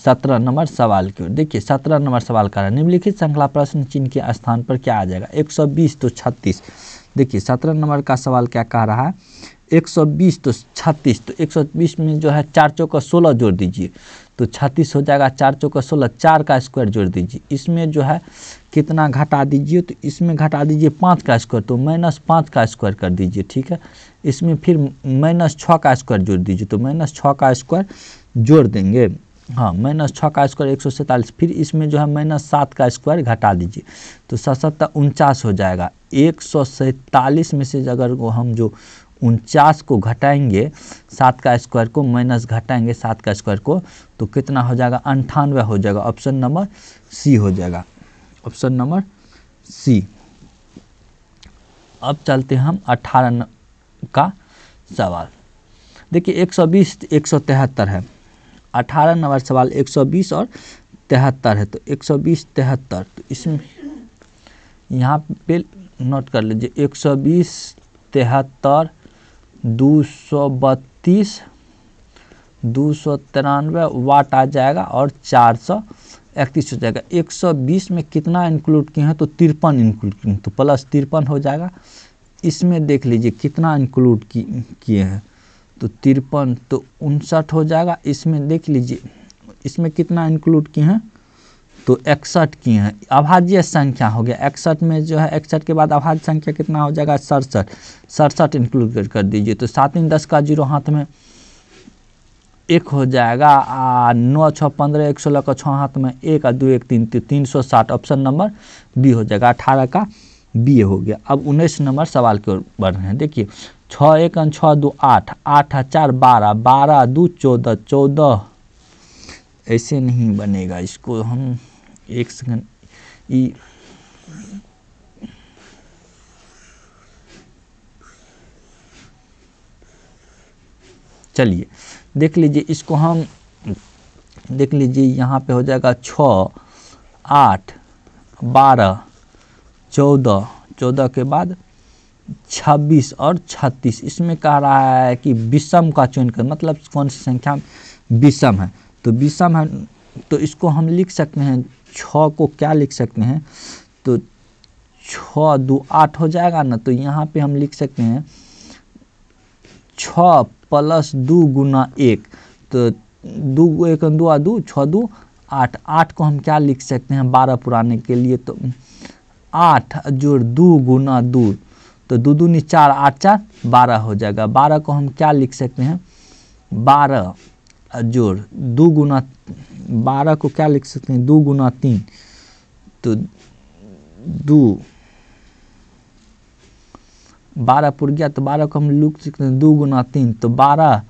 सत्रह नंबर सवाल की ओर देखिए सत्रह नंबर सवाल का निम्नलिखित श्रृंखला प्रश्न चिन्ह के स्थान पर क्या आ जाएगा 120 तो 36 देखिए सत्रह नंबर का सवाल क्या कह रहा है 120 तो 36 तो 120 में जो है चार चौका सोलह जोड़ दीजिए तो 36 हो जाएगा चार चौका सोलह चार का स्क्वायर जोड़ दीजिए इसमें जो है कितना घटा दीजिए तो इसमें घटा दीजिए पाँच का स्क्वायर तो माइनस पाँच का स्क्वायर कर दीजिए ठीक है इसमें फिर माइनस छः का स्क्वायर जोड़ दीजिए तो माइनस छः का स्क्वायर जोड़ देंगे हाँ माइनस छः का स्क्वायर एक सौ सैंतालीस फिर इसमें जो है माइनस सात का स्क्वायर घटा दीजिए तो सात सत्ता उनचास हो जाएगा एक सौ सैंतालीस में से अगर वो हम जो उनचास को घटाएंगे सात का स्क्वायर को माइनस घटाएंगे सात का स्क्वायर को तो कितना हो जाएगा अंठानवे हो जाएगा ऑप्शन नंबर सी हो जाएगा ऑप्शन नंबर सी अब चलते हम अठारह का सवाल देखिए एक सौ बीस एक सौ तिहत्तर है अठारह नंबर सवाल एक सौ बीस और तिहत्तर है तो एक सौ बीस तिहत्तर तो इसमें यहाँ पे नोट कर लीजिए एक सौ बीस तिहत्तर दो सौ बत्तीस दो सौ तिरानवे वाट आ जाएगा और चार सौ इकतीस हो जाएगा एक सौ बीस में कितना इंक्लूड किए हैं तो तिरपन इंक्लूड किए तो प्लस तिरपन हो जाएगा इसमें देख लीजिए कितना इंक्लूड किए हैं तो तिरपन तो उनसठ हो जाएगा इसमें देख लीजिए इसमें कितना इंक्लूड किए हैं तो इकसठ किए हैं अभाज्य संख्या हो गया इकसठ में जो है इकसठ के बाद अभाज्य संख्या कितना हो जाएगा सड़सठ सड़सठ इंक्लूड कर दीजिए तो सात इन दस का जीरो हाथ में एक हो जाएगा आ नौ छः पंद्रह एक सोलह का छः हाथ में एक आ दो एक तीन तीन सौ साठ ऑप्शन नंबर बी हो जाएगा अठारह का बी हो गया अब उन्नीस नंबर सवाल की ओर बढ़ रहे हैं देखिए छः एक छः दो आठ आठ चार बारह बारह दो चौदह चौदह ऐसे नहीं बनेगा इसको हम एक सेकंड ई चलिए देख लीजिए इसको हम देख लीजिए यहाँ पे हो जाएगा छः आठ बारह चौदह चौदह के बाद छब्बीस और छत्तीस इसमें कह रहा है कि विषम का चयन कर मतलब कौन सी संख्या विषम है तो विषम है तो इसको हम लिख सकते हैं छ को क्या लिख सकते हैं तो छ दो आठ हो जाएगा ना तो यहाँ पे हम लिख सकते हैं छ प्लस दो गुना एक तो दो एक दो दो छ दो आठ आठ को हम क्या लिख सकते हैं बारह पुराने के लिए तो आठ जोड़ दो गुना दो तो दो दूनी चार आठ चार बारह हो जाएगा बारह को हम क्या लिख सकते हैं बारह जोड़ दो गुना बारह को क्या लिख सकते हैं दो गुना तीन तो दो बारह पुर गया तो बारह को हम लिख सकते हैं दो गुना तीन तो बारह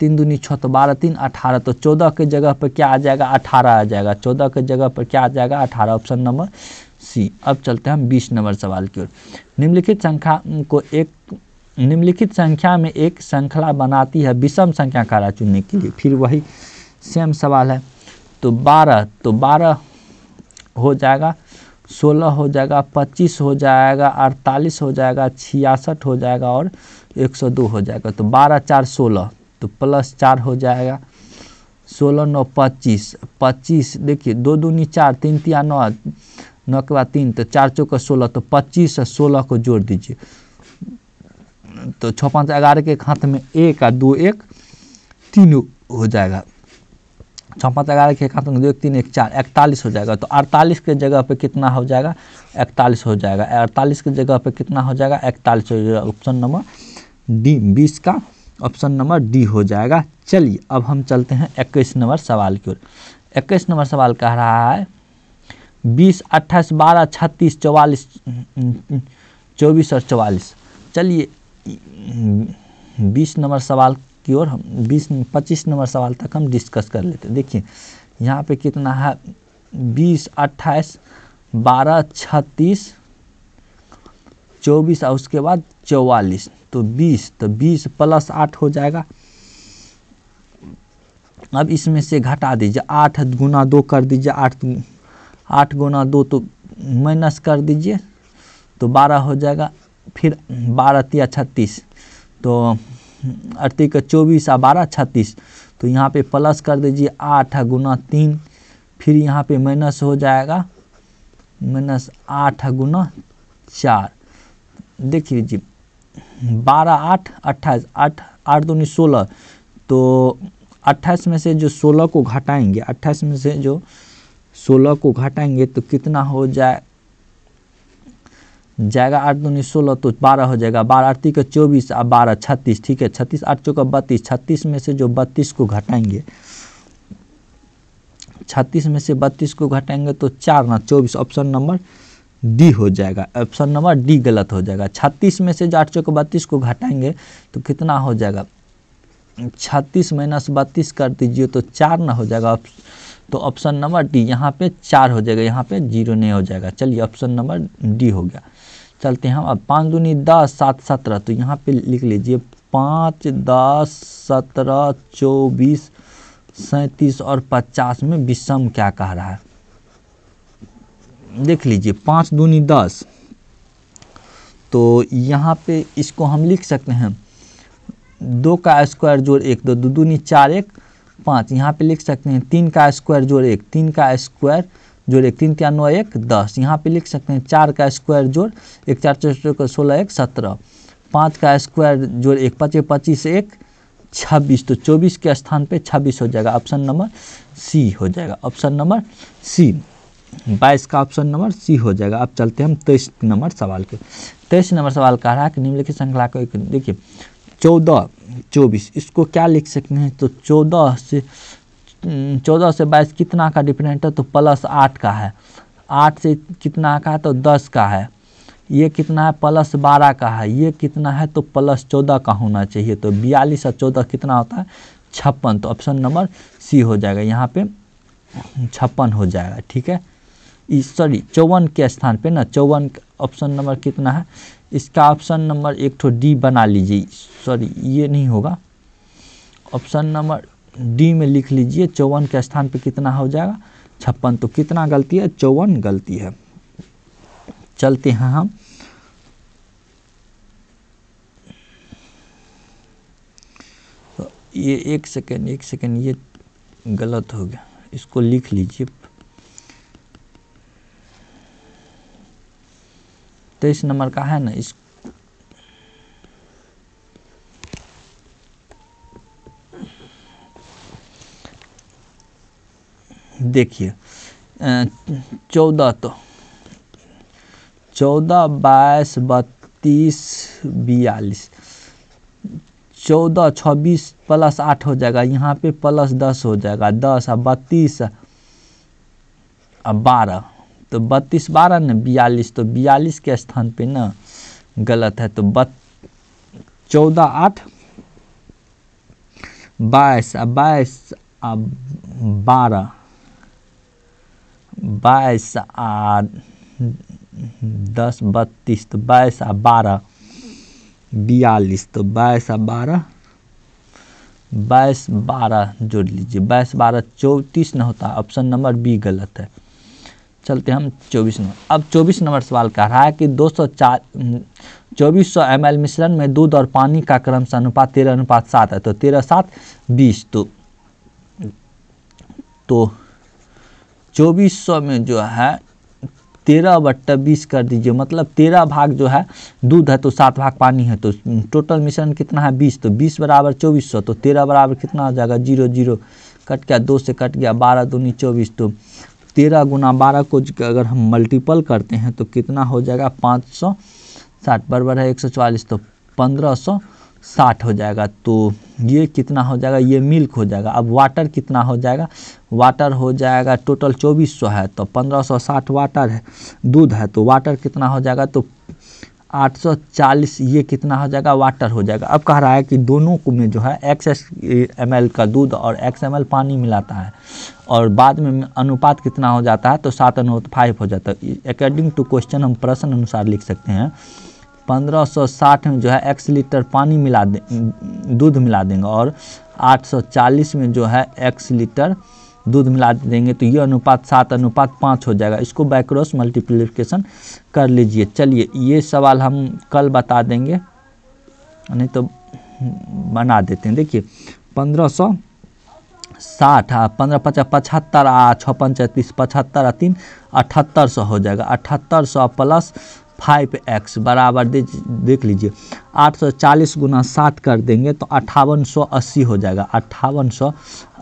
तीन दूनी छः तो बारह तीन अठारह तो चौदह के जगह पर क्या आ जाएगा अठारह आ जाएगा चौदह के जगह पर क्या आ जाएगा अठारह ऑप्शन नंबर सी अब चलते हैं हम बीस नंबर सवाल की ओर निम्नलिखित संख्या को एक निम्नलिखित संख्या में एक श्रृंखला बनाती है विषम संख्या का चुनने के लिए फिर वही सेम सवाल है तो बारह तो बारह हो जाएगा सोलह हो जाएगा पच्चीस हो जाएगा अड़तालीस हो जाएगा छियासठ हो जाएगा और एक सौ दो हो जाएगा तो बारह चार सोलह तो प्लस चार हो जाएगा सोलह नौ पच्चीस पच्चीस देखिए दो दूनी चार तीन तिया नौ नौ के बाद तीन तो चार चौका सोलह तो पच्चीस से सोलह को जोड़ दीजिए तो छः पाँच ग्यारह के हाथ में एक आ दो एक तीन हो जाएगा छः पाँच ग्यारह के हाथ में दो एक तीन एक चार इकतालीस हो जाएगा तो अड़तालीस के जगह पे कितना हो जाएगा इकतालीस हो जाएगा अड़तालीस के जगह पे कितना हो जाएगा इकतालीस हो जाएगा ऑप्शन नंबर डी बीस का ऑप्शन नंबर डी हो जाएगा चलिए अब हम चलते हैं इक्कीस नंबर सवाल की ओर इक्कीस नंबर सवाल कह रहा है बीस अट्ठाईस बारह छत्तीस चौवालीस चौबीस और चौवालीस चलिए बीस नंबर सवाल की ओर हम बीस पच्चीस नंबर सवाल तक हम डिस्कस कर लेते हैं देखिए यहाँ पे कितना है बीस अट्ठाईस बारह छत्तीस चौबीस और उसके बाद चौवालीस तो बीस तो बीस प्लस आठ हो जाएगा अब इसमें से घटा दीजिए आठ गुना दो कर दीजिए आठ आठ गुना दो तो माइनस कर दीजिए तो बारह हो जाएगा फिर बारह तिया छत्तीस तो अड़तीस का चौबीस आ बारह छत्तीस तो यहाँ पे प्लस कर दीजिए आठ गुना तीन फिर यहाँ पे माइनस हो जाएगा माइनस आठ गुना चार देख लीजिए बारह आठ अट्ठाईस आठ आठ दूनी सोलह तो अट्ठाईस में से जो सोलह को घटाएंगे अट्ठाईस में से जो सोलह को घटाएंगे तो कितना हो जाए जाएगा आठ दूनी सोलह तो बारह हो जाएगा बारह आठ का चौबीस और बारह छत्तीस ठीक है छत्तीस आठ चौका बत्तीस छत्तीस में से जो बत्तीस को घटाएंगे छत्तीस में से बत्तीस को घटाएंगे तो चार ना चौबीस ऑप्शन नंबर डी हो जाएगा ऑप्शन नंबर डी गलत हो जाएगा छत्तीस में से जो आठ चौका बत्तीस को घटाएंगे तो कितना हो जाएगा छत्तीस माइनस बत्तीस कर दीजिए तो चार ना हो जाएगा तो ऑप्शन नंबर डी यहाँ पे चार हो जाएगा यहाँ पे जीरो नहीं हो जाएगा चलिए ऑप्शन नंबर डी हो गया चलते हैं हम अब पाँच दूनी दस सात सत्रह तो यहाँ पे लिख लीजिए पाँच दस सत्रह चौबीस सैंतीस और पचास में विषम क्या कह रहा है देख लीजिए पाँच दूनी दस तो यहाँ पे इसको हम लिख सकते हैं दो का स्क्वायर जोड़ एक दो दूनी चार एक पाँच यहाँ पे लिख सकते हैं तीन का स्क्वायर जोड़ एक तीन का स्क्वायर जोड़ एक तीन क्या नौ एक दस यहाँ पे लिख सकते हैं चार का स्क्वायर जोड़ एक चार चौसठ सोलह एक सत्रह पाँच का स्क्वायर जोड़ एक पच्चीस पच्चीस एक छब्बीस तो चौबीस के स्थान पे छब्बीस हो जाएगा ऑप्शन नंबर सी हो जाएगा ऑप्शन नंबर सी बाईस का ऑप्शन नंबर सी हो जाएगा अब चलते हैं हम तेईस नंबर सवाल के तेईस नंबर सवाल कह रहा है कि निम्नलिखित श्रृंखला को देखिए चौदह चौबीस इसको क्या लिख सकते हैं तो चौदह से हम्म, चौदह से बाईस कितना का डिफरेंट है तो प्लस आठ का है आठ से कितना का है तो दस का है ये कितना है प्लस बारह का है ये कितना है तो प्लस चौदह का होना चाहिए तो बयालीस और चौदह कितना होता है छप्पन तो ऑप्शन नंबर सी हो जाएगा यहाँ पे छप्पन हो जाएगा ठीक है सॉरी चौवन के स्थान पे ना चौवन ऑप्शन नंबर कितना है इसका ऑप्शन नंबर एक ठो डी बना लीजिए सॉरी ये नहीं होगा ऑप्शन नंबर डी में लिख लीजिए चौवन के स्थान पे कितना हो जाएगा छप्पन तो कितना गलती है चौवन गलती है चलते हैं हम तो ये एक सेकेंड एक सेकेंड ये गलत हो गया इसको लिख लीजिए तेईस नंबर का है ना इस देखिए चौदह तो चौदह बाईस बत्तीस बयालीस चौदह छब्बीस प्लस आठ हो जाएगा यहाँ पे प्लस दस हो जाएगा दस और बत्तीस और बारह तो बत्तीस बारह ना बयालीस तो बयालीस के स्थान पे ना गलत है तो बत् चौदह आठ बाईस आ बाईस बारह बाईस आ दस बत्तीस तो बाईस आ बारह बयालीस तो बाईस आ बारह बाईस बारह जोड़ लीजिए बाईस बारह चौंतीस ना होता ऑप्शन नंबर बी गलत है चलते हम चौबीस नंबर अब चौबीस नंबर सवाल कह रहा है कि दो सौ चार चौबीस सौ एम मिश्रण में दूध और पानी का क्रम से अनुपात तेरह अनुपात सात है तो तेरह सात बीस तो तो चौबीस सौ में जो है तेरह बट्ट बीस कर दीजिए मतलब तेरह भाग जो है दूध है तो सात भाग पानी है तो टोटल मिश्रण कितना है बीस तो बीस बराबर चौबीस सौ तो तेरह बराबर कितना हो जाएगा जीरो जीरो कट गया दो से कट गया बारह दूनी चौबीस तो तेरह गुना बारह को अगर हम मल्टीपल करते हैं तो कितना हो जाएगा पाँच सौ साठ बराबर है एक सौ चालीस तो पंद्रह सौ साठ हो जाएगा तो ये कितना हो जाएगा ये मिल्क हो जाएगा अब वाटर कितना हो जाएगा वाटर हो जाएगा टोटल चौबीस सौ है तो पंद्रह सौ साठ वाटर है दूध है तो वाटर कितना हो जाएगा तो 840 ये कितना हो जाएगा वाटर हो जाएगा अब कह रहा है कि दोनों को में जो है एक्स एस एम एल का दूध और एक्स एम एल पानी मिलाता है और बाद में अनुपात कितना हो जाता है तो सात अनुपात फाइव हो जाता है अकॉर्डिंग टू क्वेश्चन हम प्रश्न अनुसार लिख सकते हैं 1560 में जो है एक्स लीटर पानी मिला दे दूध मिला देंगे और आठ में जो है एक्स लीटर दूध मिला देंगे तो ये अनुपात सात अनुपात पाँच हो जाएगा इसको बैक्रॉस मल्टीप्लिकेशन कर लीजिए चलिए ये सवाल हम कल बता देंगे नहीं तो बना देते हैं देखिए पंद्रह सौ साठ हाँ, पंद्रह पचास पचहत्तर आ छप्पन चैंतीस तीस पचहत्तर हाँ, तीन अठहत्तर सौ हो जाएगा अठहत्तर सौ प्लस फाइव एक्स बराबर देख लीजिए आठ सौ चालीस गुना सात कर देंगे तो अट्ठावन सौ अस्सी हो जाएगा अट्ठावन सौ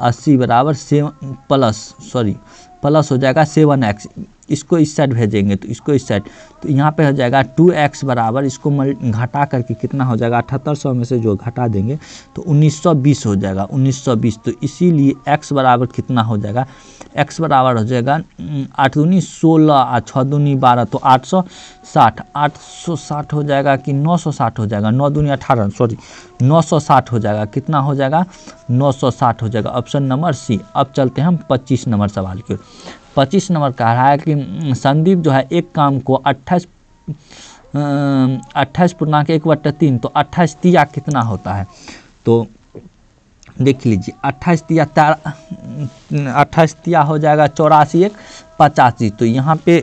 अस्सी बराबर सेवन प्लस सॉरी प्लस हो जाएगा सेवन एक्स इसको इस साइड भेजेंगे तो इसको इस साइड तो यहाँ पे हो जाएगा टू एक्स बराबर इसको घटा करके कितना हो जाएगा अठहत्तर सौ में से जो घटा देंगे तो उन्नीस सौ बीस हो जाएगा उन्नीस सौ बीस तो इसीलिए एक्स बराबर कितना हो जाएगा एक्स बराबर हो जाएगा आठ दूनी सोलह आ छः दूनी बारह तो आठ सौ साठ आठ सौ साठ हो जाएगा कि नौ सौ साठ हो जाएगा नौ दूनी अठारह सॉरी नौ सौ साठ हो जाएगा कितना हो जाएगा नौ सौ साठ हो जाएगा ऑप्शन नंबर सी अब चलते हैं हम पच्चीस नंबर सवाल की पच्चीस नंबर कह रहा है कि संदीप जो है एक काम को अट्ठाईस अट्ठाईस पूर्णांक एक बट्टा तीन तो अट्ठाईस तिया कितना होता है तो देख लीजिए अट्ठाईस तिया तार अट्ठाईस तिया हो जाएगा चौरासी एक पचासी तो यहाँ पे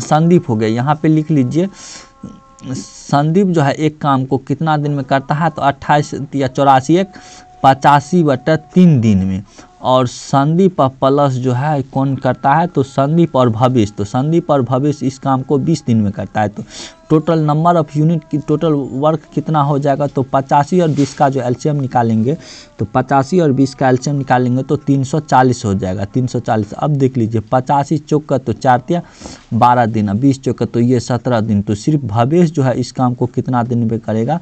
संदीप हो गया यहाँ पे लिख लीजिए संदीप जो है एक काम को कितना दिन में करता है तो अट्ठाईस या चौरासी एक पचासी बटा तीन दिन में और संदीप और प्लस जो है कौन करता है तो संदीप और भविष्य तो संदीप और भविष्य इस काम को 20 दिन में करता है तो टोटल नंबर ऑफ यूनिट की टोटल वर्क कितना हो जाएगा तो पचासी और बीस का जो एल्शियम निकालेंगे तो पचासी और बीस का एल्शियम निकालेंगे तो तीन सौ चालीस हो जाएगा तीन सौ चालीस अब देख लीजिए पचासी चौक का तो चार तिया बारह दिन बीस चौक का तो ये सत्रह दिन तो सिर्फ भवेश जो है इस काम को कितना दिन में करेगा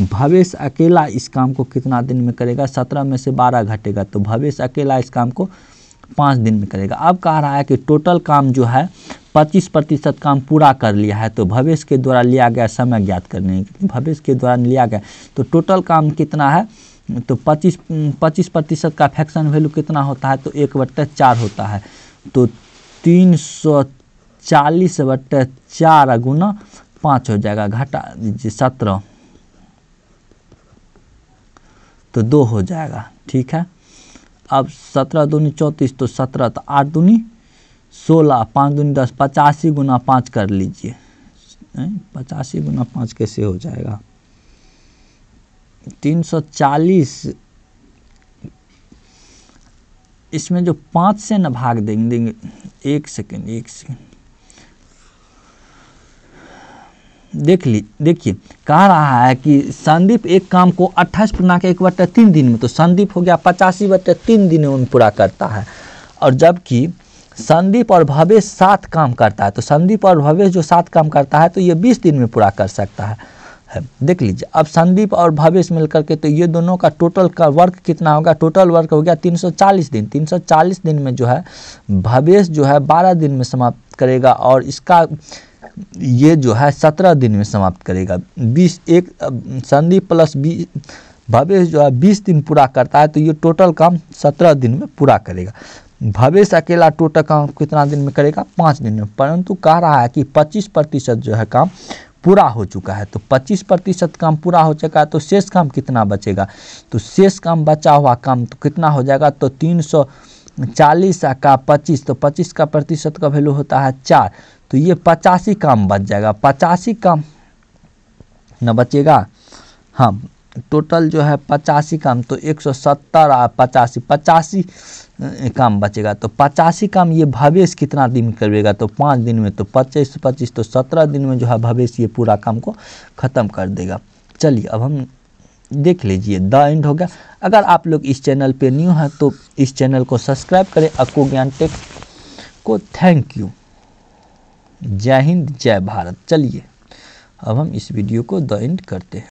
भवेश अकेला इस काम को कितना दिन में करेगा सत्रह में से बारह घटेगा तो भवेश अकेला इस काम को पाँच दिन में करेगा अब कह रहा है कि टोटल काम जो है पच्चीस प्रतिशत काम पूरा कर लिया है तो भवेश के द्वारा लिया गया समय ज्ञात करने भवेश के द्वारा लिया गया तो टोटल काम कितना है तो पच्चीस पच्चीस प्रतिशत का फैक्शन वैल्यू कितना होता है तो एक बट्टे चार होता है तो तीन सौ चालीस बट्टे चार गुना पाँच हो जाएगा घटा सत्रह तो दो हो जाएगा ठीक है अब सत्रह दूनी चौंतीस तो सत्रह तो आठ दूनी सोलह पाँच दूनी दस पचासी गुना पाँच कर लीजिए पचासी गुना पाँच कैसे हो जाएगा तीन सौ चालीस इसमें जो पाँच से ना भाग देंगे देंगे एक सेकेंड एक सेकेंड देख ली देखिए कह रहा है कि संदीप एक काम को अट्ठाईस पूर्णा के एक बट्टा तीन दिन में तो संदीप हो गया पचासी बट्टा तीन दिन में पूरा करता है और जबकि संदीप और भवेश सात काम करता है तो संदीप और भवेश जो सात काम करता है तो ये बीस दिन में पूरा कर सकता है देख लीजिए अब संदीप और भवेश मिलकर के तो ये दोनों का टोटल का वर्क कितना होगा टोटल वर्क हो गया 340 दिन 340 दिन में जो है भवेश जो है 12 दिन में समाप्त करेगा और इसका ये जो है सत्रह दिन में समाप्त करेगा बीस एक संधि प्लस बीस भवेश जो है बीस दिन पूरा करता है तो ये टोटल काम सत्रह दिन में पूरा करेगा भवेश अकेला टोटल काम कितना दिन में करेगा पाँच दिन में परंतु कह रहा है कि पच्चीस प्रतिशत जो है काम पूरा हो चुका है तो पच्चीस प्रतिशत काम पूरा हो चुका है तो शेष काम कितना बचेगा तो शेष काम बचा हुआ काम तो कितना हो जाएगा तो तीन सौ चालीस का पच्चीस तो पच्चीस का प्रतिशत का वैल्यू होता है चार तो ये पचासी काम बच जाएगा पचासी काम न बचेगा हाँ टोटल जो है पचासी काम तो एक सौ सत्तर और पचासी पचासी काम बचेगा तो पचासी काम ये भवेश कितना दिन में करेगा तो पाँच दिन में तो पच्चीस तो पच्चीस तो सत्रह दिन में जो है भवेश ये पूरा काम को ख़त्म कर देगा चलिए अब हम देख लीजिए द एंड हो गया अगर आप लोग इस चैनल पे न्यू हैं तो इस चैनल को सब्सक्राइब करें अको ज्ञान टेक को थैंक यू जय हिंद जय भारत चलिए अब हम इस वीडियो को द एंड करते हैं